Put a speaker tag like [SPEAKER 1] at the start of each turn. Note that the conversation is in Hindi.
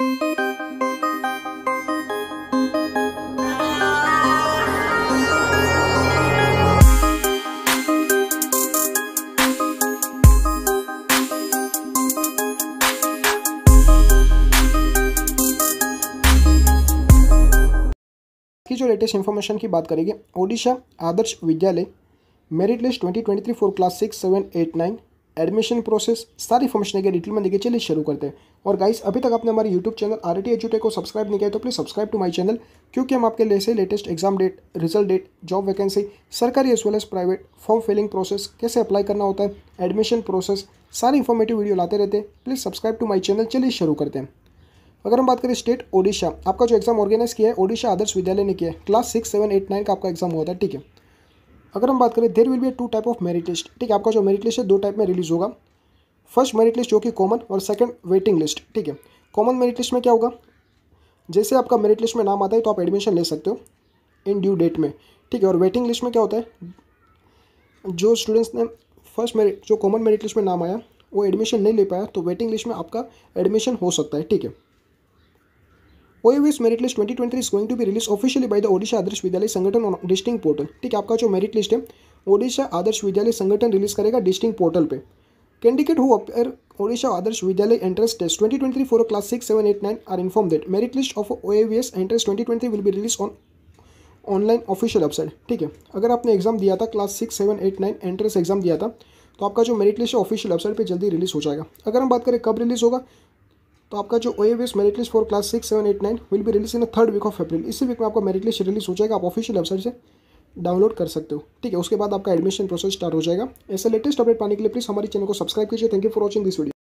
[SPEAKER 1] की जो लेटेस्ट इन्फॉर्मेशन की बात करेंगे Odisha Adarsh Vidyalaya merit list 2023 for class six seven eight nine admission process सारी इन्फॉर्मेशन के डिटेल में देखिए चलिए शुरू करते हैं और गाइस अभी तक आपने हमारे यूट्यूब चैनल आर टी एजुटेक को सब्सक्राइब नहीं किया तो please subscribe to my channel क्योंकि हम आपके लिए latest exam date result date job vacancy सरकारी as well as private form filling process कैसे अप्लाई करना होता है एडमिशन प्रोसेस सारी इन्फॉर्मेटिव वीडियो लाते रहते हैं please subscribe to my channel चलिए शुरू करते हैं अगर हम बात करें स्टेट ओडिशा आपका जो एग्जाम ऑर्गेनाइज किया है ओडिशा आदर्श विद्यालय ने किया है class six seven eight nine का आपका एग्जाम हुआ था ठीक है अगर हम बात करें there will be two type of merit list ठीक है आपका जो मेरिट लिस्ट है दो टाइप में रिलीज होगा फर्स्ट मेरिट लिस्ट जो कि कॉमन और सेकंड वेटिंग लिस्ट ठीक है कॉमन मेरिट लिस्ट में क्या होगा जैसे आपका मेरिट लिस्ट में नाम आता है तो आप एडमिशन ले सकते हो इन ड्यू डेट में ठीक है और वेटिंग लिस्ट में क्या होता है जो स्टूडेंट्स ने फर्स्ट मेरिट जो कॉमन मेरिट लिस्ट में नाम आया वो एडमिशन नहीं ले पाया तो वेटिंग लिस्ट में आपका एडमिशन हो सकता है ठीक है OVS merit list 2023 is going to be release officially by the Odisha Adarsh Vidyalaya Sangathan on distinct portal ठीक है आपका जो मेरिट लिस्ट है ओडिशा आदर्श विद्यालय संगठन रिलीज करेगा डिस्टिंग पोर्टल पे candidate who appear Odisha Adarsh Vidyalaya entrance test 2023 for class six seven eight nine are inform that merit list of O AVS entrance twenty will be release on online official website ठीक है अगर आपने एग्जाम दिया था class six seven eight nine entrance exam दिया था तो आपका जो मेरिट लिस्ट है ऑफिशियल वेबसाइट पे जल्दी रिलीज हो जाएगा अगर हम बात करें कब रिलीज होगा तो आपका जो O S merit list for class six seven eight nine will भी release in third week of April इसी वीक में आपका मेरिट लिस्ट रिलीज हो जाएगा आप ऑफिशियल वेबसाइट से डाउनलोड कर सकते हो ठीक है उसके बाद आपका एडमिशन प्रोसेस स्टार्ट हो जाएगा ऐसे लेटेस्ट अपडेट पाने के लिए प्लीज़ हमारे चैनल को सब्सक्राइब कीजिए thank you for watching this video